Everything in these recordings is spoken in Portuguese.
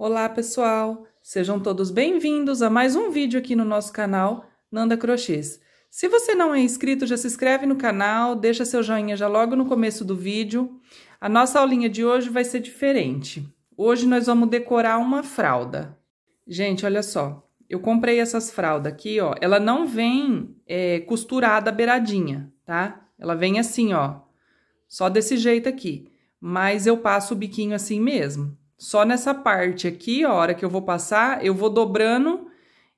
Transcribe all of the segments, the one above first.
Olá pessoal, sejam todos bem-vindos a mais um vídeo aqui no nosso canal Nanda Crochês. Se você não é inscrito, já se inscreve no canal, deixa seu joinha já logo no começo do vídeo. A nossa aulinha de hoje vai ser diferente. Hoje nós vamos decorar uma fralda. Gente, olha só, eu comprei essas fraldas aqui, ó, ela não vem é, costurada beiradinha, tá? Ela vem assim, ó, só desse jeito aqui, mas eu passo o biquinho assim mesmo. Só nessa parte aqui, ó, a hora que eu vou passar, eu vou dobrando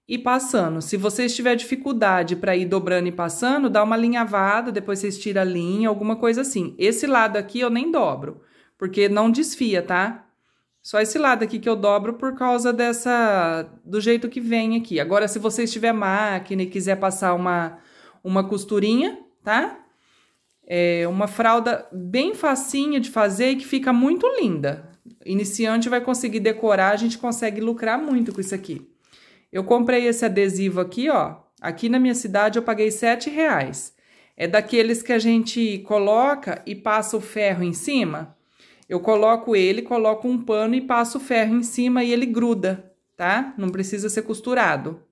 e passando. Se vocês tiver dificuldade para ir dobrando e passando, dá uma alinhavada, depois vocês tiram a linha, alguma coisa assim. Esse lado aqui eu nem dobro, porque não desfia, tá? Só esse lado aqui que eu dobro por causa dessa... do jeito que vem aqui. Agora, se vocês tiver máquina e quiser passar uma, uma costurinha, tá? É uma fralda bem facinha de fazer e que fica muito linda iniciante vai conseguir decorar, a gente consegue lucrar muito com isso aqui. Eu comprei esse adesivo aqui, ó. Aqui na minha cidade eu paguei sete reais. É daqueles que a gente coloca e passa o ferro em cima. Eu coloco ele, coloco um pano e passo o ferro em cima e ele gruda, tá? Não precisa ser costurado.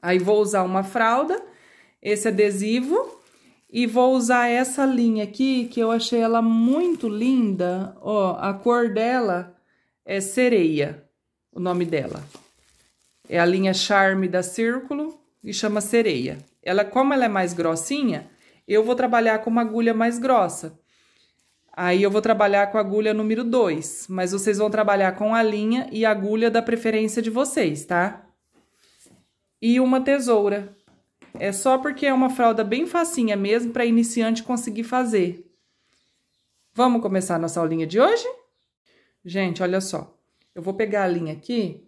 Aí vou usar uma fralda, esse adesivo e vou usar essa linha aqui, que eu achei ela muito linda. Ó, a cor dela é sereia, o nome dela. É a linha Charme da Círculo e chama sereia. Ela, como ela é mais grossinha, eu vou trabalhar com uma agulha mais grossa. Aí eu vou trabalhar com a agulha número 2, mas vocês vão trabalhar com a linha e a agulha da preferência de vocês, tá? E uma tesoura. É só porque é uma fralda bem facinha mesmo para iniciante conseguir fazer. Vamos começar nossa aulinha de hoje? Gente, olha só. Eu vou pegar a linha aqui,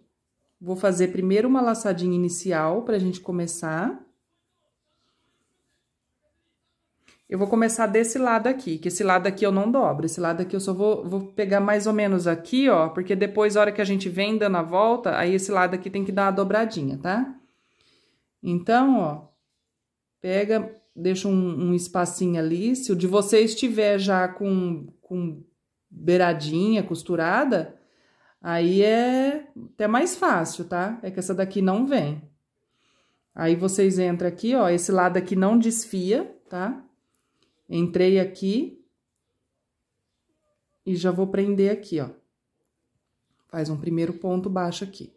vou fazer primeiro uma laçadinha inicial para a gente começar. Eu vou começar desse lado aqui, que esse lado aqui eu não dobro, esse lado aqui eu só vou, vou pegar mais ou menos aqui, ó, porque depois, a hora que a gente vem dando a volta, aí esse lado aqui tem que dar uma dobradinha, tá? Então, ó, Pega, deixa um, um espacinho ali. Se o de você estiver já com, com beiradinha costurada, aí é até mais fácil, tá? É que essa daqui não vem. Aí vocês entram aqui, ó, esse lado aqui não desfia, tá? Entrei aqui e já vou prender aqui, ó. Faz um primeiro ponto baixo aqui.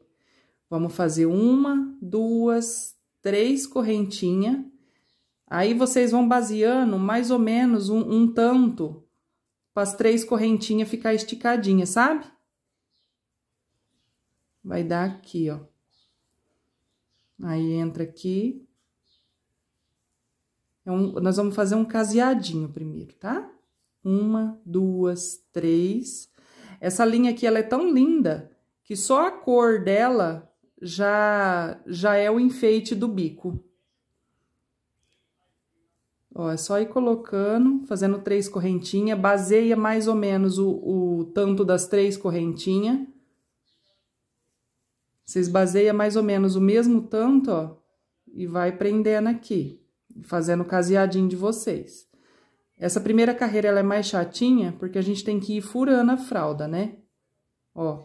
Vamos fazer uma, duas, três correntinhas Aí vocês vão baseando mais ou menos um, um tanto para as três correntinhas ficar esticadinha, sabe? Vai dar aqui, ó. Aí entra aqui. É um, nós vamos fazer um caseadinho primeiro, tá? Uma, duas, três. Essa linha aqui, ela é tão linda que só a cor dela já, já é o enfeite do bico. Ó, é só ir colocando, fazendo três correntinhas, baseia mais ou menos o, o tanto das três correntinhas. Vocês baseiam mais ou menos o mesmo tanto, ó, e vai prendendo aqui, fazendo o caseadinho de vocês. Essa primeira carreira, ela é mais chatinha, porque a gente tem que ir furando a fralda, né? Ó,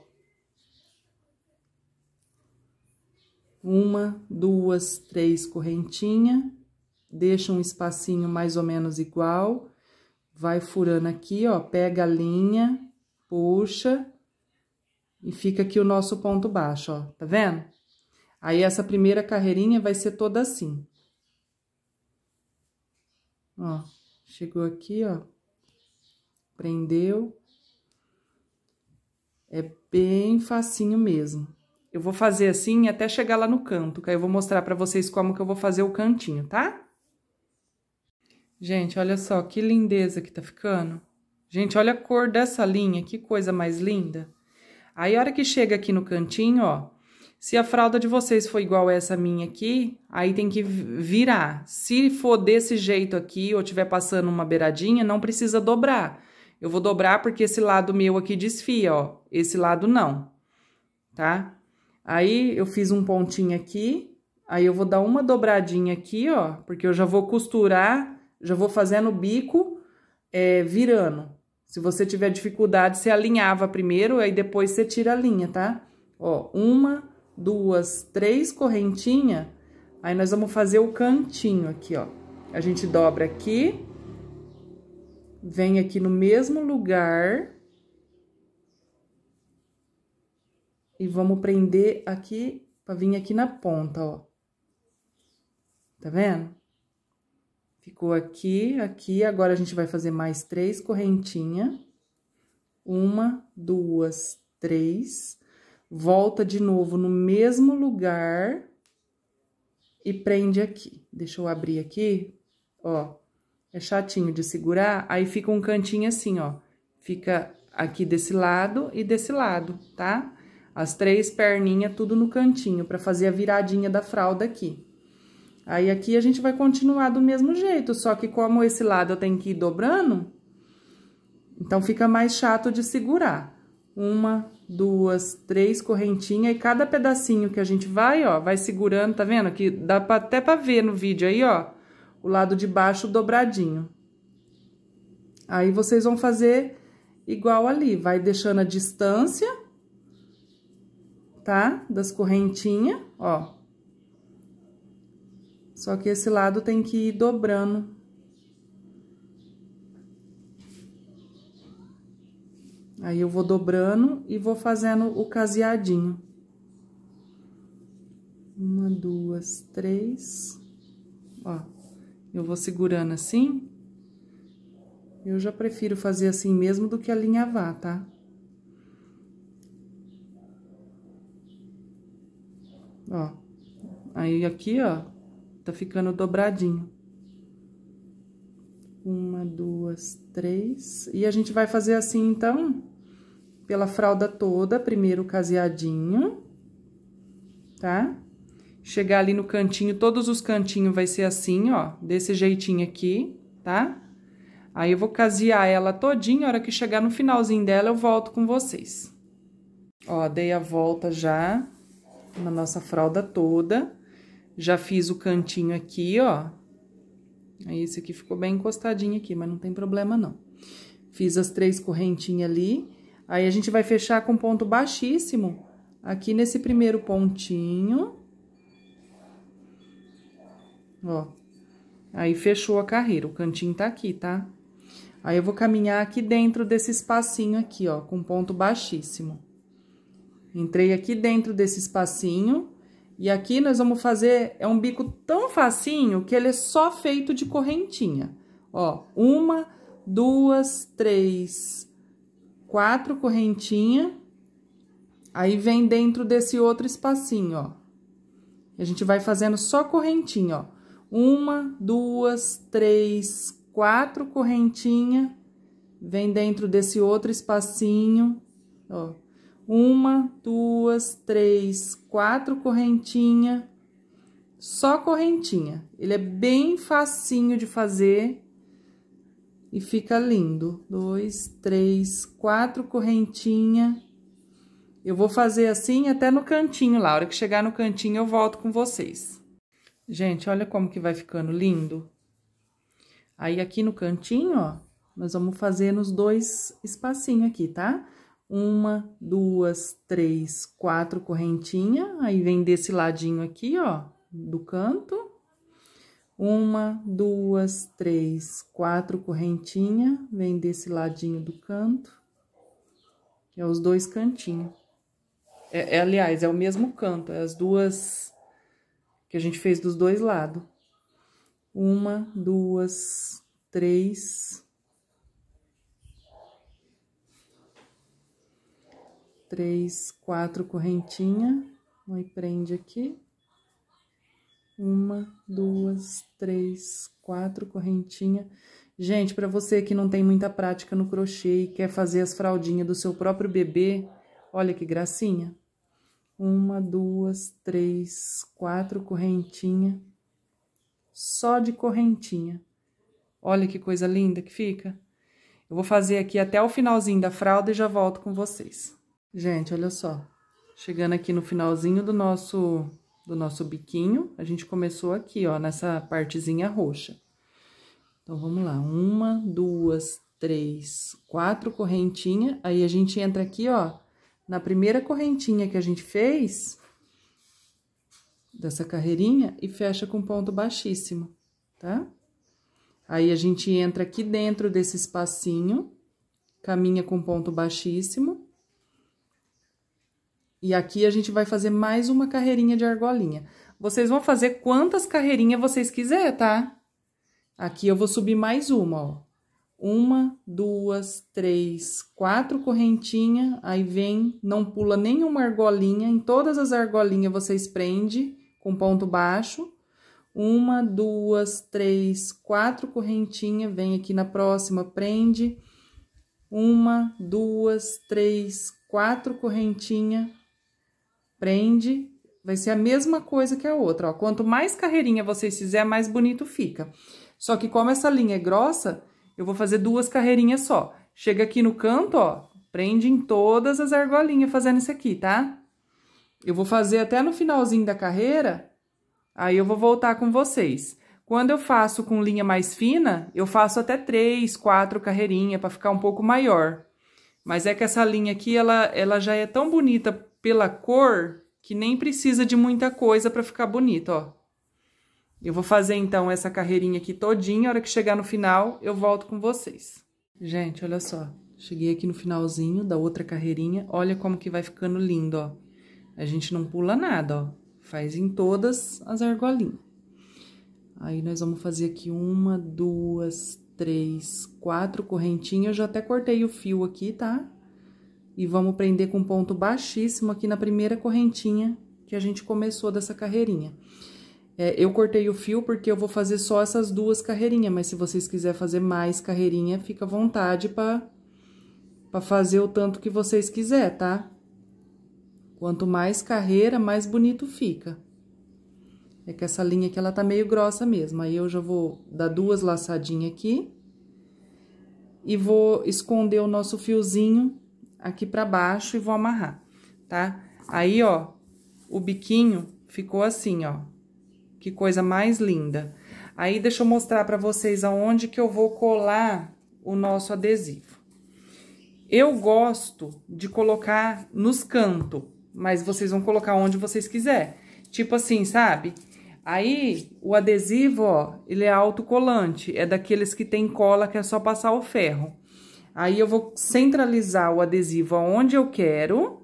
uma, duas, três correntinhas deixa um espacinho mais ou menos igual, vai furando aqui, ó, pega a linha, puxa, e fica aqui o nosso ponto baixo, ó, tá vendo? Aí, essa primeira carreirinha vai ser toda assim. Ó, chegou aqui, ó, prendeu. É bem facinho mesmo. Eu vou fazer assim até chegar lá no canto, que aí eu vou mostrar pra vocês como que eu vou fazer o cantinho, tá? Gente, olha só que lindeza que tá ficando. Gente, olha a cor dessa linha, que coisa mais linda. Aí, a hora que chega aqui no cantinho, ó, se a fralda de vocês for igual essa minha aqui, aí tem que virar. Se for desse jeito aqui, ou tiver passando uma beiradinha, não precisa dobrar. Eu vou dobrar porque esse lado meu aqui desfia, ó, esse lado não, tá? Aí, eu fiz um pontinho aqui, aí eu vou dar uma dobradinha aqui, ó, porque eu já vou costurar já vou fazendo o bico é, virando. Se você tiver dificuldade, você alinhava primeiro, aí depois você tira a linha, tá? Ó, uma, duas, três correntinhas. Aí nós vamos fazer o cantinho aqui, ó. A gente dobra aqui. Vem aqui no mesmo lugar. E vamos prender aqui, pra vir aqui na ponta, ó. Tá vendo? Ficou aqui, aqui, agora a gente vai fazer mais três correntinhas, Uma, duas, três. Volta de novo no mesmo lugar e prende aqui. Deixa eu abrir aqui, ó. É chatinho de segurar, aí fica um cantinho assim, ó. Fica aqui desse lado e desse lado, tá? As três perninhas tudo no cantinho, para fazer a viradinha da fralda aqui. Aí aqui a gente vai continuar do mesmo jeito, só que como esse lado eu tenho que ir dobrando, então fica mais chato de segurar. Uma, duas, três correntinhas e cada pedacinho que a gente vai, ó, vai segurando, tá vendo? Que dá pra, até pra ver no vídeo aí, ó, o lado de baixo dobradinho. Aí vocês vão fazer igual ali, vai deixando a distância, tá? Das correntinhas, ó, só que esse lado tem que ir dobrando. Aí eu vou dobrando e vou fazendo o caseadinho. Uma, duas, três. Ó, eu vou segurando assim. Eu já prefiro fazer assim mesmo do que alinhavar, tá? Ó, aí aqui, ó, tá ficando dobradinho. Uma, duas, três. E a gente vai fazer assim, então, pela fralda toda, primeiro caseadinho, tá? Chegar ali no cantinho, todos os cantinhos vai ser assim, ó, desse jeitinho aqui, tá? Aí eu vou casear ela todinha, a hora que chegar no finalzinho dela eu volto com vocês. Ó, dei a volta já na nossa fralda toda. Já fiz o cantinho aqui, ó. Aí Esse aqui ficou bem encostadinho aqui, mas não tem problema não. Fiz as três correntinhas ali. Aí, a gente vai fechar com ponto baixíssimo aqui nesse primeiro pontinho. Ó. Aí, fechou a carreira. O cantinho tá aqui, tá? Aí, eu vou caminhar aqui dentro desse espacinho aqui, ó, com ponto baixíssimo. Entrei aqui dentro desse espacinho e aqui nós vamos fazer, é um bico tão facinho que ele é só feito de correntinha. Ó, uma, duas, três, quatro correntinha. Aí vem dentro desse outro espacinho, ó. A gente vai fazendo só correntinha, ó. Uma, duas, três, quatro correntinha. Vem dentro desse outro espacinho, ó uma, duas, três, quatro correntinha, só correntinha. Ele é bem facinho de fazer e fica lindo. Dois, três, quatro correntinha. Eu vou fazer assim até no cantinho lá, hora que chegar no cantinho eu volto com vocês. Gente, olha como que vai ficando lindo. Aí aqui no cantinho, ó, nós vamos fazer nos dois espacinhos aqui, tá? Tá? uma, duas, três, quatro correntinha, aí vem desse ladinho aqui, ó, do canto. Uma, duas, três, quatro correntinha, vem desse ladinho do canto. É os dois cantinhos. É, é, aliás, é o mesmo canto, é as duas que a gente fez dos dois lados. Uma, duas, três, três, quatro correntinha, e prende aqui. Uma, duas, três, quatro correntinha. Gente, para você que não tem muita prática no crochê e quer fazer as fraldinhas do seu próprio bebê, olha que gracinha. Uma, duas, três, quatro correntinha. Só de correntinha. Olha que coisa linda que fica. Eu vou fazer aqui até o finalzinho da fralda e já volto com vocês. Gente, olha só. Chegando aqui no finalzinho do nosso, do nosso biquinho, a gente começou aqui, ó, nessa partezinha roxa. Então, vamos lá. Uma, duas, três, quatro correntinhas. Aí, a gente entra aqui, ó, na primeira correntinha que a gente fez, dessa carreirinha, e fecha com ponto baixíssimo, tá? Aí, a gente entra aqui dentro desse espacinho, caminha com ponto baixíssimo e aqui a gente vai fazer mais uma carreirinha de argolinha. Vocês vão fazer quantas carreirinhas vocês quiser, tá? Aqui eu vou subir mais uma, ó. Uma, duas, três, quatro correntinhas. aí vem, não pula nenhuma argolinha, em todas as argolinhas vocês prende com ponto baixo. Uma, duas, três, quatro correntinhas. vem aqui na próxima, prende. Uma, duas, três, quatro correntinhas prende, vai ser a mesma coisa que a outra, ó. Quanto mais carreirinha vocês fizer, mais bonito fica. Só que como essa linha é grossa, eu vou fazer duas carreirinhas só. Chega aqui no canto, ó, prende em todas as argolinhas fazendo isso aqui, tá? Eu vou fazer até no finalzinho da carreira, aí eu vou voltar com vocês. Quando eu faço com linha mais fina, eu faço até três, quatro carreirinhas para ficar um pouco maior. Mas é que essa linha aqui, ela, ela já é tão bonita pela cor que nem precisa de muita coisa para ficar bonito, ó. Eu vou fazer, então, essa carreirinha aqui todinha. A hora que chegar no final, eu volto com vocês. Gente, olha só. Cheguei aqui no finalzinho da outra carreirinha. Olha como que vai ficando lindo, ó. A gente não pula nada, ó. Faz em todas as argolinhas. Aí, nós vamos fazer aqui uma, duas, três, quatro correntinhas. Eu já até cortei o fio aqui, tá? E vamos prender com ponto baixíssimo aqui na primeira correntinha que a gente começou dessa carreirinha. É, eu cortei o fio porque eu vou fazer só essas duas carreirinhas, mas se vocês quiserem fazer mais carreirinha, fica à vontade para fazer o tanto que vocês quiserem, tá? Quanto mais carreira, mais bonito fica. É que essa linha aqui, ela tá meio grossa mesmo. Aí, eu já vou dar duas laçadinhas aqui. E vou esconder o nosso fiozinho aqui pra baixo e vou amarrar, tá? Aí, ó, o biquinho ficou assim, ó. Que coisa mais linda. Aí, deixa eu mostrar pra vocês aonde que eu vou colar o nosso adesivo. Eu gosto de colocar nos cantos, mas vocês vão colocar onde vocês quiserem. Tipo assim, sabe? Aí, o adesivo, ó, ele é autocolante. É daqueles que tem cola que é só passar o ferro. Aí, eu vou centralizar o adesivo aonde eu quero.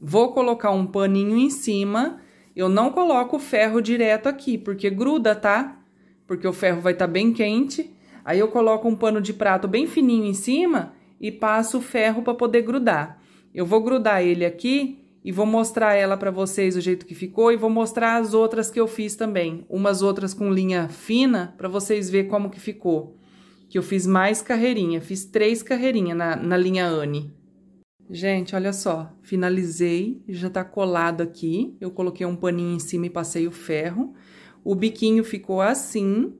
Vou colocar um paninho em cima. Eu não coloco o ferro direto aqui, porque gruda, tá? Porque o ferro vai estar tá bem quente. Aí, eu coloco um pano de prato bem fininho em cima e passo o ferro para poder grudar. Eu vou grudar ele aqui e vou mostrar ela para vocês o jeito que ficou e vou mostrar as outras que eu fiz também, umas outras com linha fina para vocês ver como que ficou que eu fiz mais carreirinha, fiz três carreirinhas na, na linha Anne. Gente, olha só, finalizei, já tá colado aqui, eu coloquei um paninho em cima e passei o ferro. O biquinho ficou assim,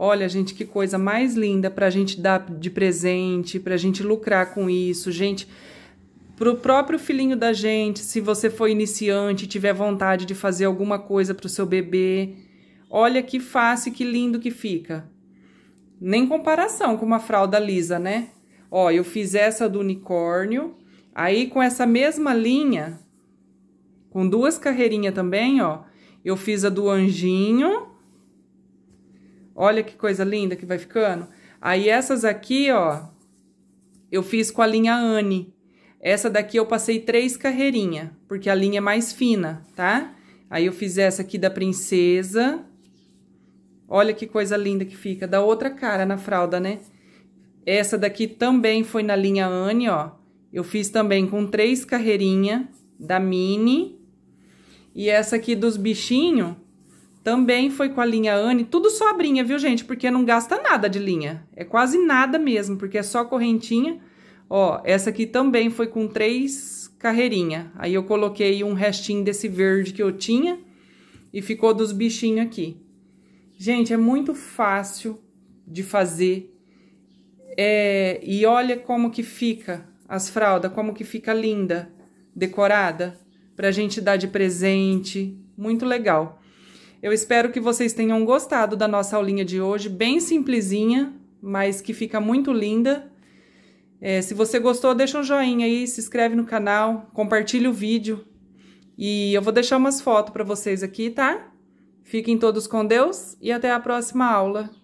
Olha, gente, que coisa mais linda para a gente dar de presente, para a gente lucrar com isso, gente. Para o próprio filhinho da gente, se você for iniciante e tiver vontade de fazer alguma coisa para o seu bebê, olha que fácil, que lindo que fica nem comparação com uma fralda lisa, né? Ó, eu fiz essa do unicórnio, aí com essa mesma linha, com duas carreirinhas também, ó, eu fiz a do anjinho. Olha que coisa linda que vai ficando. Aí essas aqui, ó, eu fiz com a linha Anne. Essa daqui eu passei três carreirinhas, porque a linha é mais fina, tá? Aí eu fiz essa aqui da princesa. Olha que coisa linda que fica. Da outra cara na fralda, né? Essa daqui também foi na linha Anne, ó. Eu fiz também com três carreirinhas da Mini. E essa aqui dos bichinhos também foi com a linha Anne. Tudo sobrinha, viu, gente? Porque não gasta nada de linha. É quase nada mesmo, porque é só correntinha. Ó, essa aqui também foi com três carreirinha. Aí eu coloquei um restinho desse verde que eu tinha e ficou dos bichinhos aqui. Gente, é muito fácil de fazer. É, e olha como que fica as fraldas, como que fica linda, decorada, pra gente dar de presente. Muito legal. Eu espero que vocês tenham gostado da nossa aulinha de hoje, bem simplesinha, mas que fica muito linda. É, se você gostou, deixa um joinha aí, se inscreve no canal, compartilha o vídeo. E eu vou deixar umas fotos para vocês aqui, tá? Fiquem todos com Deus e até a próxima aula.